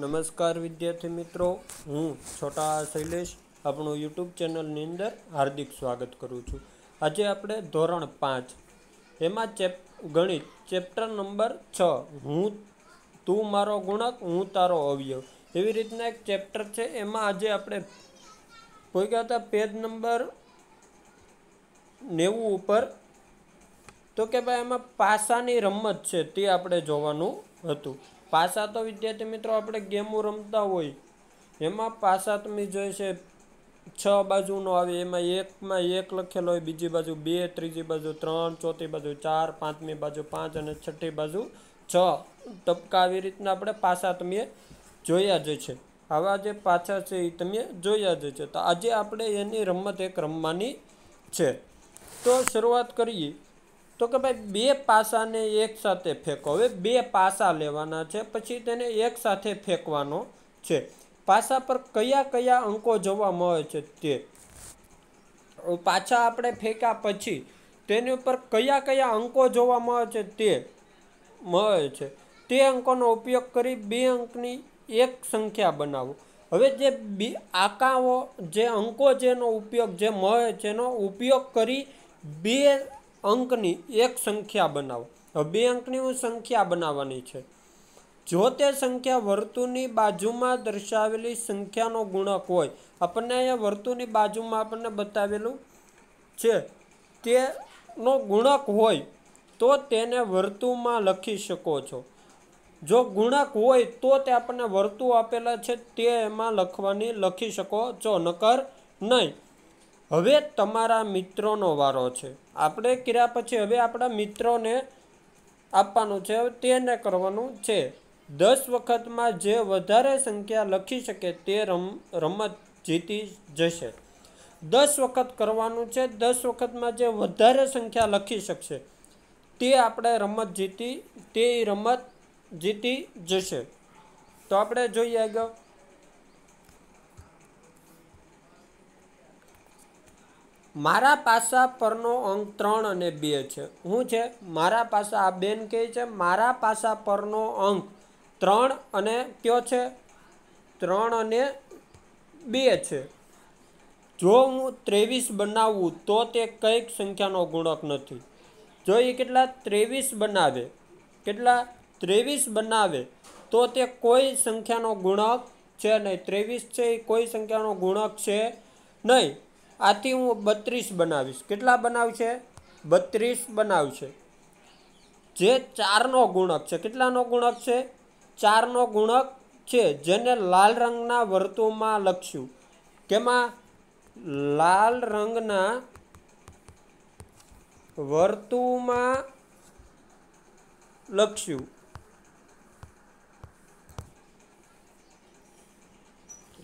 નમસ્કાર વિદ્યાર્થી મિત્રો હું છોટા શૈલેષ આપણું યુટ્યુબ ચેનલની અંદર હાર્દિક સ્વાગત કરું છું આજે આપણે ધોરણ પાંચ એમાં ચેપ ગણિત ચેપ્ટર નંબર છ હું તું મારો ગુણક હું તારો અવયવ એવી રીતના એક ચેપ્ટર છે એમાં આજે આપણે પહોંચ્યા હતા પેજ નંબર નેવું ઉપર તો કે ભાઈ એમાં પાસાની રમત છે તે આપણે જોવાનું હતું પાસા તો વિદ્યાર્થી મિત્રો આપણે ગેમો રમતા હોય એમાં પાસા તમે જોઈ છે છ બાજુનો આવે એમાં એકમાં એક લખેલો હોય બીજી બાજુ બે ત્રીજી બાજુ ત્રણ ચોથી બાજુ ચાર પાંચમી બાજુ પાંચ અને છઠ્ઠી બાજુ છ ટપકા આવી રીતના આપણે પાસા તમે જોયા જ છે આવા જે પાછા છે એ તમે જોયા જ છે તો આજે આપણે એની રમત એક રમવાની છે તો શરૂઆત કરીએ તો કે ભાઈ બે પાસાને એક સાથે ફેંકો હવે બે પાસા લેવાના છે પછી તેને એકસાથે ફેંકવાનો છે પાસા પર કયા કયા અંકો જોવા મળે છે તે પાછા આપણે ફેંક્યા પછી તેની ઉપર કયા કયા અંકો જોવા મળે છે તે મળે છે તે અંકોનો ઉપયોગ કરી બે અંકની એક સંખ્યા બનાવો હવે જે બી આકાઓ જે અંકો જેનો ઉપયોગ જે મળે છે એનો ઉપયોગ કરી બે અંકની એક સંખ્યા બનાવો હવે બે અંકની સંખ્યા બનાવવાની છે જો તે સંખ્યા વર્તુળની બાજુમાં દર્શાવેલી સંખ્યાનો ગુણક હોય આપણને અહીંયા વર્તુળની બાજુમાં આપણને બતાવેલું છે તેનો ગુણક હોય તો તેને વર્તુળમાં લખી શકો છો જો ગુણક હોય તો તે આપણને વર્તુળ આપેલા છે તે એમાં લખવાની લખી શકો છો નકર નહીં હવે તમારા મિત્રોનો વારો છે આપણે કર્યા પછી હવે આપણા મિત્રોને આપવાનું છે તેને કરવાનું છે દસ વખતમાં જે વધારે સંખ્યા લખી શકે તે રમ રમત જીતી જશે દસ વખત કરવાનું છે દસ વખતમાં જે વધારે સંખ્યા લખી શકશે તે આપણે રમત જીતી તે રમત જીતી જશે તો આપણે જોઈએ આગળ મારા પાસા પરનો અંક ત્રણ અને બે છે શું છે મારા પાસા આ બેન કહે છે મારા પાસા પરનો અંક ત્રણ અને કયો છે ત્રણ અને બે છે જો હું ત્રેવીસ બનાવું તો તે કંઈક સંખ્યાનો ગુણક નથી જો એ કેટલા ત્રેવીસ બનાવે કેટલા ત્રેવીસ બનાવે તો તે કોઈ સંખ્યાનો ગુણક છે નહીં ત્રેવીસ છે એ કોઈ સંખ્યાનો ગુણક છે નહીં આથી હું બત્રીસ બનાવીશ કેટલા બનાવશે બત્રીસ બનાવશે જે ચારનો ગુણક છે કેટલાનો ગુણક છે ચારનો ગુણક છે જેને લાલ રંગના વર્તુળમાં લખશું કેમાં લાલ રંગના વર્તુળમાં લખશું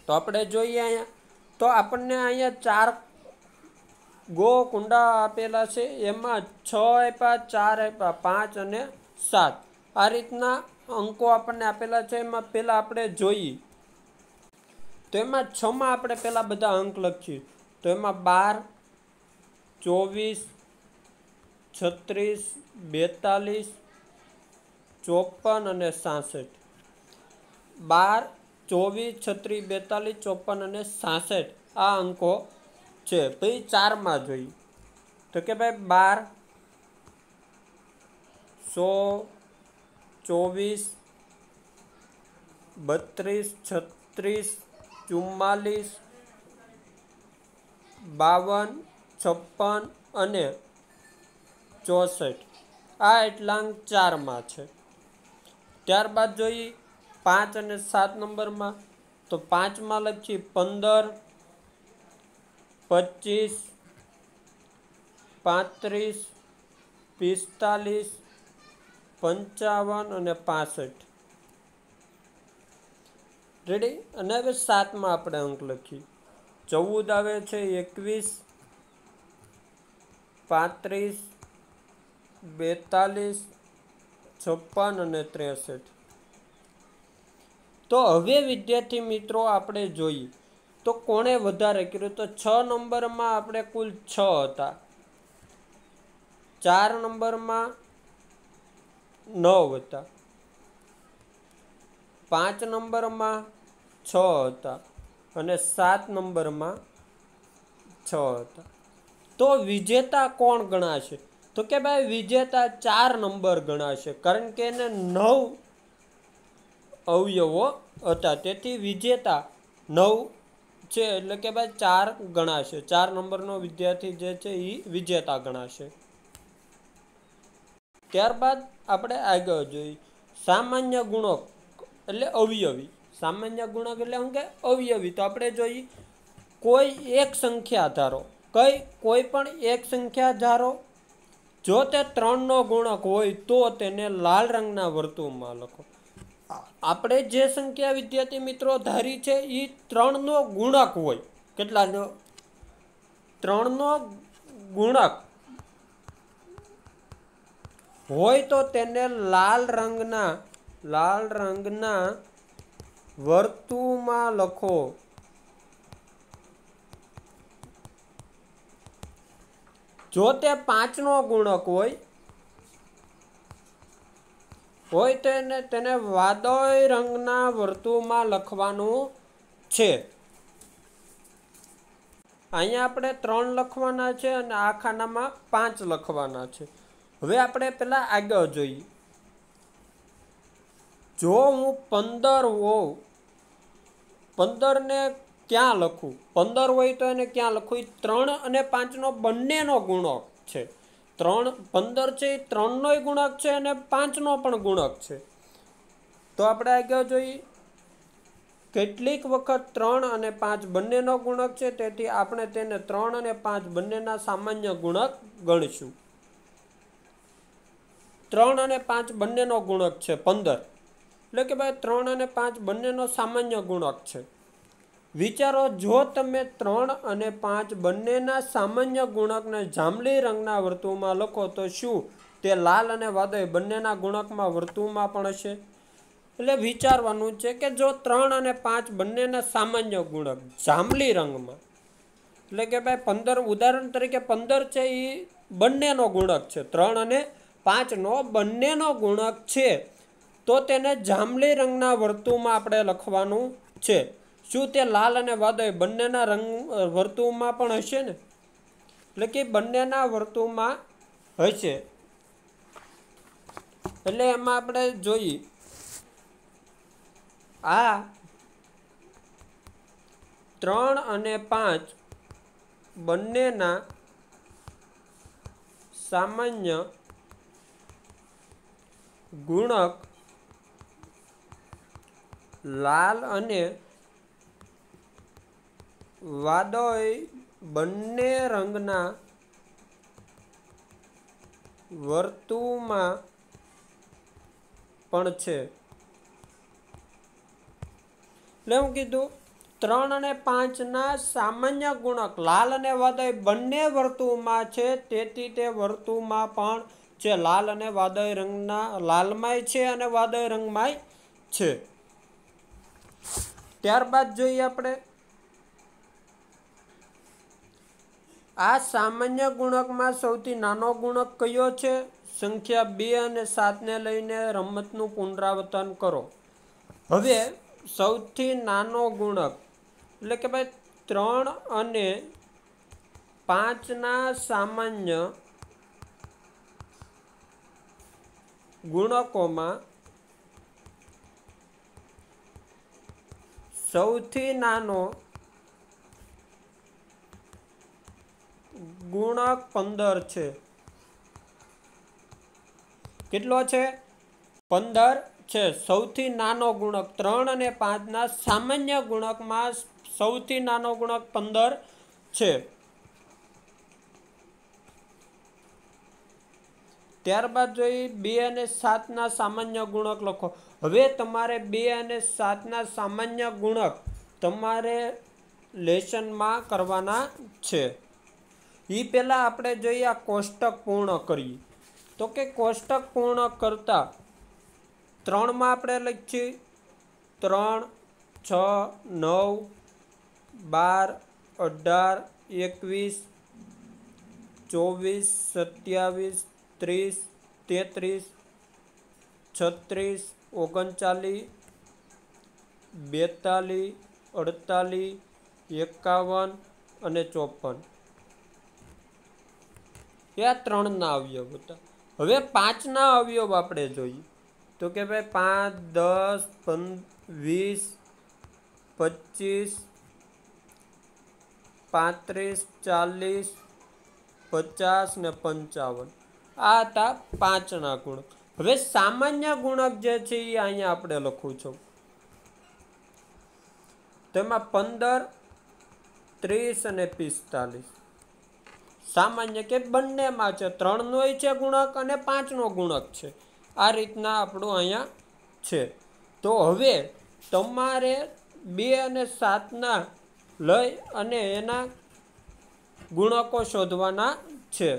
તો આપણે જોઈએ અહીંયા તો આપણને અહીંયા ચાર ગો કુંડા આપેલા છે એમાં છ આપ્યા ચાર આપ્યા પાંચ અને સાત આ રીતના અંકો આપણને આપેલા છે એમાં પહેલાં આપણે જોઈએ તો એમાં છમાં આપણે પહેલાં બધા અંક લખીએ તો એમાં બાર ચોવીસ છત્રીસ બેતાલીસ ચોપન અને સાસઠ બાર ચોવીસ છત્રીસ બેતાલીસ ચોપન અને સાસઠ આ અંકો છે પછી ચારમાં જોઈ તો કે ભાઈ બાર સો ચોવીસ બત્રીસ છત્રીસ ચુમ્માલીસ બાવન છપ્પન અને ચોસઠ આ એટલાંક ચારમાં છે ત્યારબાદ જોઈએ પાંચ અને સાત નંબરમાં તો પાંચમાં લખીએ પંદર પચીસ પાંત્રીસ પિસ્તાલીસ પંચાવન અને પાસઠ રેડી અને હવે સાતમાં આપણે અંક લખીએ ચૌદ આવે છે એકવીસ પાંત્રીસ બેતાલીસ છપ્પન અને ત્રેસઠ તો હવે વિદ્યાર્થી મિત્રો આપણે જોઈએ તો કોણે વધારે કર્યું તો છ નંબરમાં આપણે કુલ છ હતા ચાર નંબરમાં નવ હતા પાંચ નંબરમાં છ હતા અને સાત નંબરમાં છ હતા તો વિજેતા કોણ ગણાશે તો કે ભાઈ વિજેતા ચાર નંબર ગણાશે કારણ કે એને નવ અવયવો હતા તેથી વિજેતા નવ છે એટલે કે ભાઈ ચાર ગણાશે ચાર નંબરનો વિદ્યાર્થી જે છે એ વિજેતા ગણાશે ત્યારબાદ આપણે આગળ જોઈએ સામાન્ય ગુણક એટલે અવયવી સામાન્ય ગુણક એટલે શું કે અવયવી તો આપણે જોઈએ કોઈ એક સંખ્યા ધારો કઈ કોઈ પણ એક સંખ્યા ધારો જો તે ત્રણનો ગુણક હોય તો તેને લાલ રંગના વર્તુળમાં લખો આપણે જે સંખ્યા વિદ્યાર્થી મિત્રો ધારી છે એ ત્રણનો ગુણક હોય કેટલાનો ત્રણનો ગુણક હોય તો તેને લાલ રંગના લાલ રંગના વર્તુળમાં લખો જો તે પાંચનો ગુણક હોય હોય તેને તેને વાદોય રંગના વર્તુળમાં લખવાનું છે અહીંયા આપણે ત્રણ લખવાના છે અને આ ખાનામાં પાંચ લખવાના છે હવે આપણે પેલા આગળ જોઈએ જો હું પંદર હોઉં પંદરને ક્યાં લખું પંદર હોય તો એને ક્યાં લખું ત્રણ અને પાંચનો બંનેનો ગુણો છે ત્રણ પંદર છે એ ત્રણનોય ગુણક છે અને પાંચનો પણ ગુણક છે તો આપણે આ ગયો જોઈએ કેટલીક વખત ત્રણ અને પાંચ બંનેનો ગુણક છે તેથી આપણે તેને ત્રણ અને પાંચ બંનેના સામાન્ય ગુણક ગણીશું ત્રણ અને પાંચ બંનેનો ગુણક છે પંદર એટલે કે ભાઈ ત્રણ અને પાંચ બંનેનો સામાન્ય ગુણક છે વિચારો જો તમે ત્રણ અને પાંચ બંનેના સામાન્ય ગુણકને જાંબલી રંગના વર્તુળમાં લખો તો શું તે લાલ અને વાદળ બંનેના ગુણકમાં વર્તુળમાં પણ હશે એટલે વિચારવાનું છે કે જો ત્રણ અને પાંચ બંનેના સામાન્ય ગુણક જાંબલી રંગમાં એટલે કે ભાઈ પંદર ઉદાહરણ તરીકે પંદર છે એ બંનેનો ગુણક છે ત્રણ અને પાંચનો બંનેનો ગુણક છે તો તેને જાંબલી રંગના વર્તુળમાં આપણે લખવાનું છે શું તે લાલ અને વાદળ બંનેના રંગ વર્તુળમાં પણ હશે ને એટલે કે બંનેના વર્તુળમાં હશે એટલે એમાં આપણે જોઈએ આ ત્રણ અને પાંચ બંનેના સામાન્ય ગુણક લાલ અને વાદોય બંને રંગના વર્તુમાં પણ છે એટલે હું કીધું ત્રણ અને પાંચના સામાન્ય ગુણક લાલ અને વાદય બંને વર્તુમાં છે તેથી તે વર્તુમાં પણ છે લાલ અને વાદય રંગના લાલમાંય છે અને વાદય રંગમાંય છે ત્યારબાદ જોઈએ આપણે આ સામાન્ય ગુણકમાં સૌથી નાનો ગુણક કયો છે સંખ્યા બે અને સાતને લઈને રમતનું પુનરાવર્તન કરો હવે સૌથી નાનો ગુણક એટલે કે ભાઈ ત્રણ અને પાંચના સામાન્ય ગુણકોમાં સૌથી નાનો ગુણાંક પંદર છે કેટલો છે પંદર છે સૌથી નાનો ગુણક ત્રણ અને પાંચના સામાન્ય ગુણકમાં સૌથી નાનો ગુણક પંદર છે ત્યારબાદ જોઈ બે અને સાતના સામાન્ય ગુણક લખો હવે તમારે બે અને સાતના સામાન્ય ગુણક તમારે લેશનમાં કરવાના છે એ પહેલાં આપણે જોઈએ આ કોષ્ટક પૂર્ણ કરીએ તો કે કોષ્ટક પૂર્ણ કરતાં ત્રણમાં આપણે લખીએ ત્રણ છ નવ બાર અઢાર એકવીસ ચોવીસ સત્યાવીસ ત્રીસ તેત્રીસ છત્રીસ ઓગણચાલીસ બેતાલીસ અડતાલીસ એકાવન અને ચોપન એ આ ત્રણના અવયવ હતા હવે પાંચના અવયવ આપણે જોઈએ તો કે ભાઈ પાંચ દસ પં વીસ પચીસ પાંત્રીસ ચાલીસ પચાસ ને પંચાવન આ હતા પાંચના ગુણક હવે સામાન્ય ગુણક જે છે એ અહીંયા આપણે લખું છું તેમાં પંદર ત્રીસ અને પિસ્તાલીસ સામાન્ય કે બંનેમાં છે ત્રણનોય છે ગુણક અને પાંચનો ગુણક છે આ રીતના આપણું અહીંયા છે તો હવે તમારે બે અને સાતના લય અને એના ગુણકો શોધવાના છે